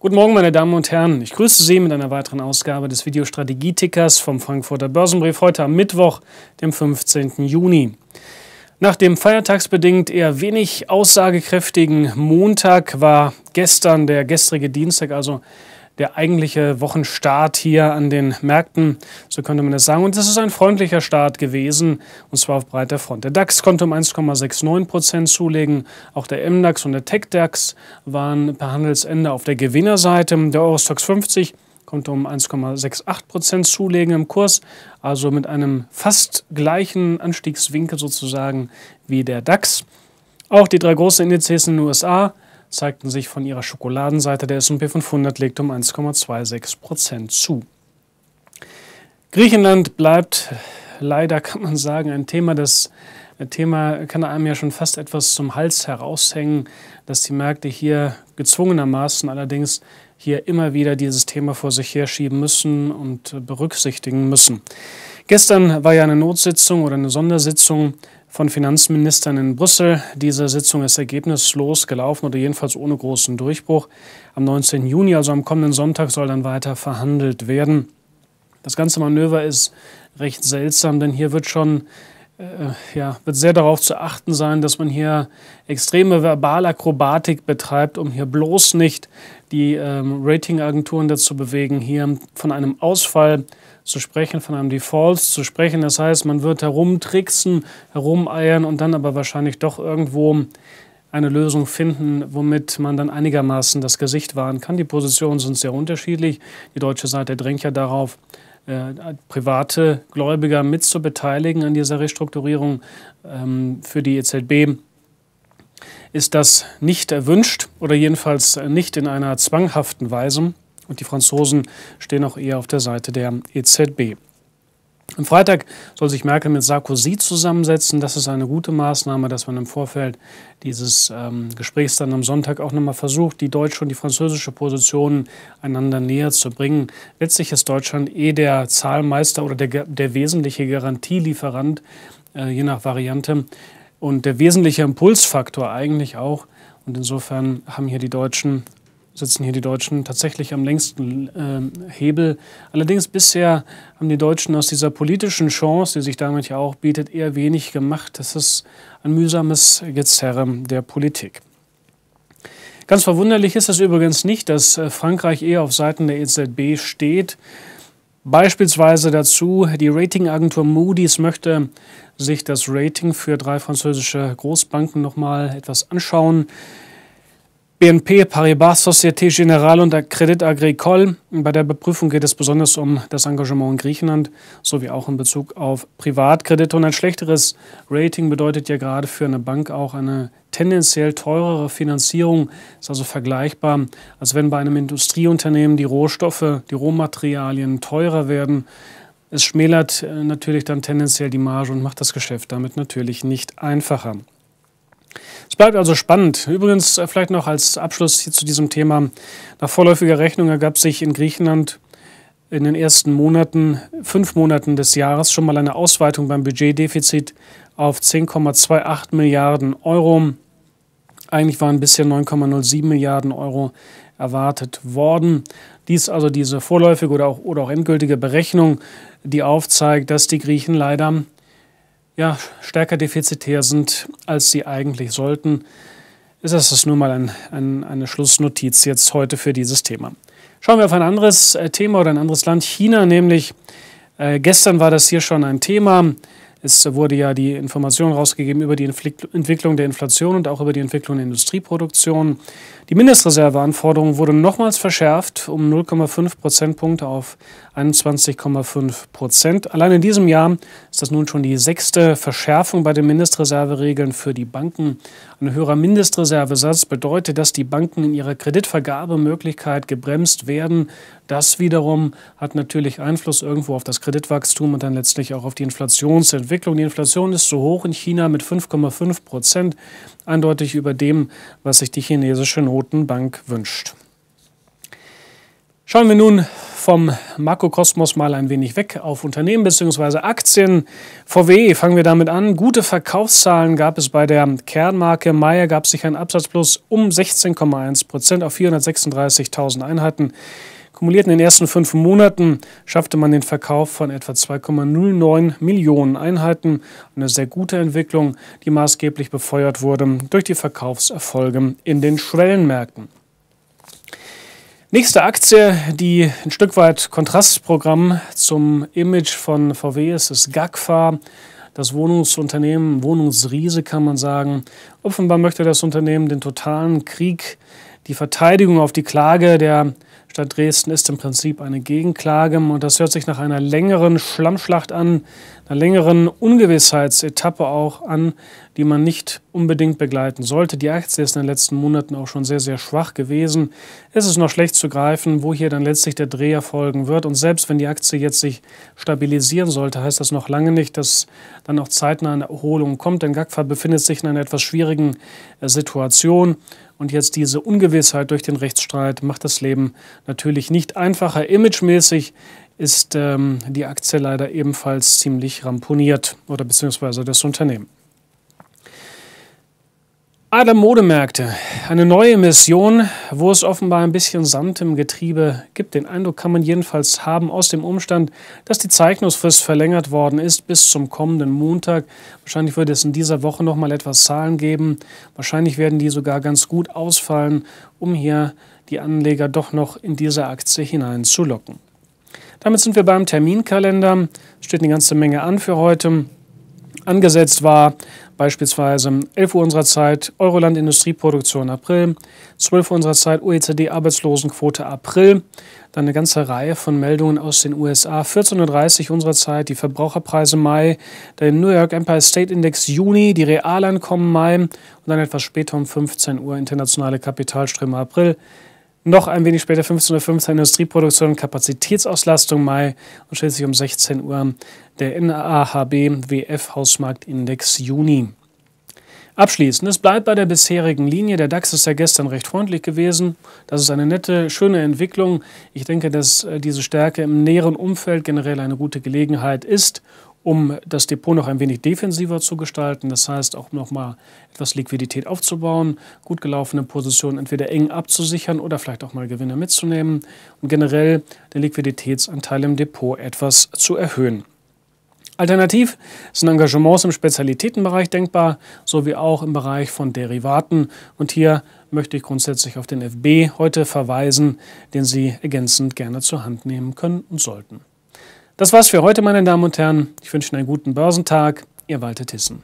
Guten Morgen, meine Damen und Herren. Ich grüße Sie mit einer weiteren Ausgabe des Videostrategietickers vom Frankfurter Börsenbrief heute am Mittwoch, dem 15. Juni. Nach dem feiertagsbedingt eher wenig aussagekräftigen Montag war gestern der gestrige Dienstag also der eigentliche Wochenstart hier an den Märkten, so könnte man es sagen. Und es ist ein freundlicher Start gewesen, und zwar auf breiter Front. Der DAX konnte um 1,69 Prozent zulegen. Auch der MDAX und der TechDAX waren per Handelsende auf der Gewinnerseite. Der Eurostox 50 konnte um 1,68 Prozent zulegen im Kurs, also mit einem fast gleichen Anstiegswinkel sozusagen wie der DAX. Auch die drei großen Indizes in den USA zeigten sich von ihrer Schokoladenseite der S&P 500 legt um 1,26 Prozent zu. Griechenland bleibt leider, kann man sagen, ein Thema, das Thema kann einem ja schon fast etwas zum Hals heraushängen, dass die Märkte hier gezwungenermaßen allerdings hier immer wieder dieses Thema vor sich herschieben müssen und berücksichtigen müssen. Gestern war ja eine Notsitzung oder eine Sondersitzung von Finanzministern in Brüssel. Diese Sitzung ist ergebnislos gelaufen oder jedenfalls ohne großen Durchbruch. Am 19. Juni, also am kommenden Sonntag, soll dann weiter verhandelt werden. Das ganze Manöver ist recht seltsam, denn hier wird schon äh, ja, wird sehr darauf zu achten sein, dass man hier extreme Verbalakrobatik betreibt, um hier bloß nicht die ähm, Ratingagenturen dazu bewegen, hier von einem Ausfall zu sprechen, von einem Default zu sprechen. Das heißt, man wird herumtricksen, herumeiern und dann aber wahrscheinlich doch irgendwo eine Lösung finden, womit man dann einigermaßen das Gesicht wahren kann. Die Positionen sind sehr unterschiedlich. Die deutsche Seite drängt ja darauf, äh, private Gläubiger mit zu beteiligen an dieser Restrukturierung ähm, für die EZB ist das nicht erwünscht oder jedenfalls nicht in einer zwanghaften Weise. Und die Franzosen stehen auch eher auf der Seite der EZB. Am Freitag soll sich Merkel mit Sarkozy zusammensetzen. Das ist eine gute Maßnahme, dass man im Vorfeld dieses ähm, Gesprächs dann am Sonntag auch nochmal versucht, die deutsche und die französische Position einander näher zu bringen. Letztlich ist Deutschland eh der Zahlmeister oder der, der wesentliche Garantielieferant, äh, je nach Variante, und der wesentliche Impulsfaktor eigentlich auch. Und insofern haben hier die Deutschen sitzen hier die Deutschen tatsächlich am längsten äh, Hebel. Allerdings bisher haben die Deutschen aus dieser politischen Chance, die sich damit ja auch bietet, eher wenig gemacht. Das ist ein mühsames Gezerre der Politik. Ganz verwunderlich ist es übrigens nicht, dass äh, Frankreich eher auf Seiten der EZB steht. Beispielsweise dazu, die Ratingagentur Moody's möchte sich das Rating für drei französische Großbanken nochmal etwas anschauen. BNP Paribas Société Générale und der Credit Agricole. Bei der Beprüfung geht es besonders um das Engagement in Griechenland sowie auch in Bezug auf Privatkredite. Und ein schlechteres Rating bedeutet ja gerade für eine Bank auch eine tendenziell teurere Finanzierung. Ist also vergleichbar, als wenn bei einem Industrieunternehmen die Rohstoffe, die Rohmaterialien teurer werden. Es schmälert äh, natürlich dann tendenziell die Marge und macht das Geschäft damit natürlich nicht einfacher. Es bleibt also spannend. Übrigens äh, vielleicht noch als Abschluss hier zu diesem Thema. Nach vorläufiger Rechnung ergab sich in Griechenland in den ersten Monaten, fünf Monaten des Jahres schon mal eine Ausweitung beim Budgetdefizit auf 10,28 Milliarden Euro. Eigentlich waren bisher 9,07 Milliarden Euro erwartet worden. Dies also diese vorläufige oder auch, oder auch endgültige Berechnung, die aufzeigt, dass die Griechen leider ja, stärker defizitär sind, als sie eigentlich sollten, ist das nun mal ein, ein, eine Schlussnotiz jetzt heute für dieses Thema. Schauen wir auf ein anderes äh, Thema oder ein anderes Land, China nämlich. Äh, gestern war das hier schon ein Thema. Es wurde ja die Information rausgegeben über die Entwicklung der Inflation und auch über die Entwicklung der Industrieproduktion. Die Mindestreserveanforderung wurde nochmals verschärft um 0,5 Prozentpunkte auf 21,5 Prozent. Allein in diesem Jahr ist das nun schon die sechste Verschärfung bei den Mindestreserveregeln für die Banken. Ein höherer Mindestreservesatz bedeutet, dass die Banken in ihrer Kreditvergabemöglichkeit gebremst werden. Das wiederum hat natürlich Einfluss irgendwo auf das Kreditwachstum und dann letztlich auch auf die Inflationsentwicklung. Entwicklung. Die Inflation ist so hoch in China mit 5,5 Prozent, eindeutig über dem, was sich die chinesische Notenbank wünscht. Schauen wir nun vom Makrokosmos mal ein wenig weg auf Unternehmen bzw. Aktien. VW, fangen wir damit an. Gute Verkaufszahlen gab es bei der Kernmarke. Meyer gab sich ein Absatzplus um 16,1 Prozent auf 436.000 Einheiten. Kumuliert in den ersten fünf Monaten schaffte man den Verkauf von etwa 2,09 Millionen Einheiten. Eine sehr gute Entwicklung, die maßgeblich befeuert wurde durch die Verkaufserfolge in den Schwellenmärkten. Nächste Aktie, die ein Stück weit Kontrastprogramm zum Image von VW ist, ist GAGFA. das Wohnungsunternehmen, Wohnungsriese kann man sagen. Offenbar möchte das Unternehmen den totalen Krieg die Verteidigung auf die Klage der Stadt Dresden ist im Prinzip eine Gegenklage und das hört sich nach einer längeren Schlammschlacht an, einer längeren Ungewissheitsetappe auch an, die man nicht unbedingt begleiten sollte. Die Aktie ist in den letzten Monaten auch schon sehr, sehr schwach gewesen. Es ist noch schlecht zu greifen, wo hier dann letztlich der Dreh erfolgen wird. Und selbst wenn die Aktie jetzt sich stabilisieren sollte, heißt das noch lange nicht, dass dann auch zeitnah eine Erholung kommt. Denn GAGFA befindet sich in einer etwas schwierigen äh, Situation. Und jetzt diese Ungewissheit durch den Rechtsstreit macht das Leben natürlich nicht einfacher. Imagemäßig ist ähm, die Aktie leider ebenfalls ziemlich ramponiert oder beziehungsweise das Unternehmen. Adam Modemärkte, eine neue Mission, wo es offenbar ein bisschen Sand im Getriebe gibt. Den Eindruck kann man jedenfalls haben aus dem Umstand, dass die Zeichnungsfrist verlängert worden ist bis zum kommenden Montag. Wahrscheinlich wird es in dieser Woche noch mal etwas Zahlen geben. Wahrscheinlich werden die sogar ganz gut ausfallen, um hier die Anleger doch noch in diese Aktie hineinzulocken. Damit sind wir beim Terminkalender. Es steht eine ganze Menge an für heute angesetzt war. Beispielsweise 11 Uhr unserer Zeit Euroland Industrieproduktion April, 12 Uhr unserer Zeit OECD Arbeitslosenquote April, dann eine ganze Reihe von Meldungen aus den USA, 14.30 Uhr unserer Zeit die Verbraucherpreise Mai, der New York Empire State Index Juni, die Realeinkommen Mai und dann etwas später um 15 Uhr internationale Kapitalströme April. Noch ein wenig später, 15.15 Uhr, Industrieproduktion, Kapazitätsauslastung Mai und schließlich um 16 Uhr der NAHB WF Hausmarktindex Juni. Abschließend, es bleibt bei der bisherigen Linie. Der DAX ist ja gestern recht freundlich gewesen. Das ist eine nette, schöne Entwicklung. Ich denke, dass äh, diese Stärke im näheren Umfeld generell eine gute Gelegenheit ist, um das Depot noch ein wenig defensiver zu gestalten. Das heißt, auch noch mal etwas Liquidität aufzubauen, gut gelaufene Positionen entweder eng abzusichern oder vielleicht auch mal Gewinne mitzunehmen und generell den Liquiditätsanteil im Depot etwas zu erhöhen. Alternativ sind Engagements im Spezialitätenbereich denkbar, sowie auch im Bereich von Derivaten. Und hier möchte ich grundsätzlich auf den FB heute verweisen, den Sie ergänzend gerne zur Hand nehmen können und sollten. Das war's für heute, meine Damen und Herren. Ich wünsche Ihnen einen guten Börsentag. Ihr Walter Tissen.